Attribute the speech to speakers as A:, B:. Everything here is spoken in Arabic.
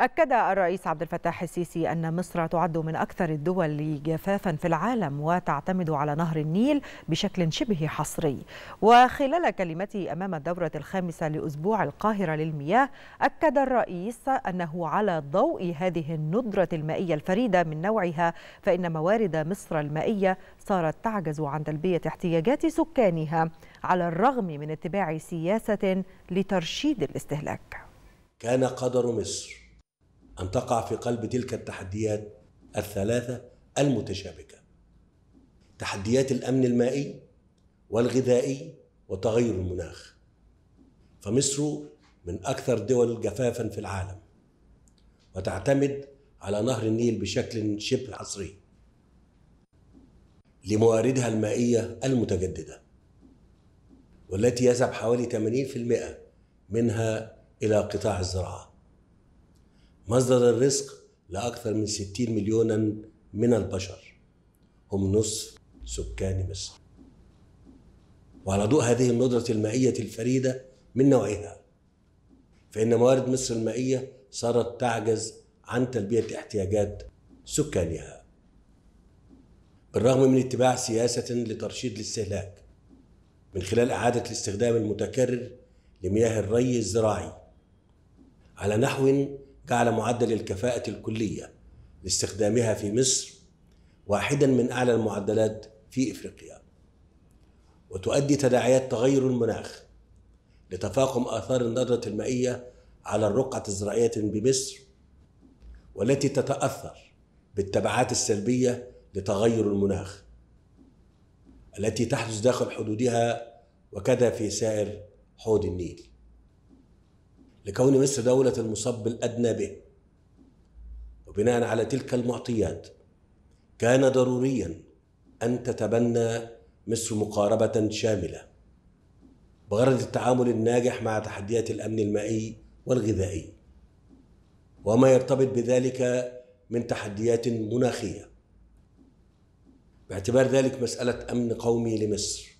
A: أكد الرئيس عبد الفتاح السيسي أن مصر تعد من أكثر الدول جفافا في العالم وتعتمد على نهر النيل بشكل شبه حصري وخلال كلمته أمام الدورة الخامسة لأسبوع القاهرة للمياه أكد الرئيس أنه على ضوء هذه الندرة المائية الفريدة من نوعها فإن موارد مصر المائية صارت تعجز عن تلبية احتياجات سكانها على الرغم من اتباع سياسة لترشيد الاستهلاك
B: كان قدر مصر أن تقع في قلب تلك التحديات الثلاثة المتشابكة تحديات الأمن المائي والغذائي وتغير المناخ فمصر من أكثر دول جفافا في العالم وتعتمد على نهر النيل بشكل شبه عصري لمواردها المائية المتجددة والتي يذهب حوالي 80% منها إلى قطاع الزراعة مصدر الرزق لأكثر من 60 مليونا من البشر هم نصف سكان مصر وعلى ضوء هذه الندرة المائية الفريدة من نوعها فإن موارد مصر المائية صارت تعجز عن تلبية احتياجات سكانها بالرغم من اتباع سياسة لترشيد الاستهلاك من خلال إعادة الاستخدام المتكرر لمياه الري الزراعي على نحو جعل معدل الكفاءة الكلية لاستخدامها في مصر واحدا من أعلى المعدلات في إفريقيا وتؤدي تداعيات تغير المناخ لتفاقم آثار الندرة المائية على الرقعة الزراعية بمصر والتي تتأثر بالتبعات السلبية لتغير المناخ التي تحدث داخل حدودها وكذا في سائر حوض النيل لكون مصر دولة المصب الأدنى به وبناء على تلك المعطيات كان ضروريا أن تتبنى مصر مقاربة شاملة بغرض التعامل الناجح مع تحديات الأمن المائي والغذائي وما يرتبط بذلك من تحديات مناخية باعتبار ذلك مسألة أمن قومي لمصر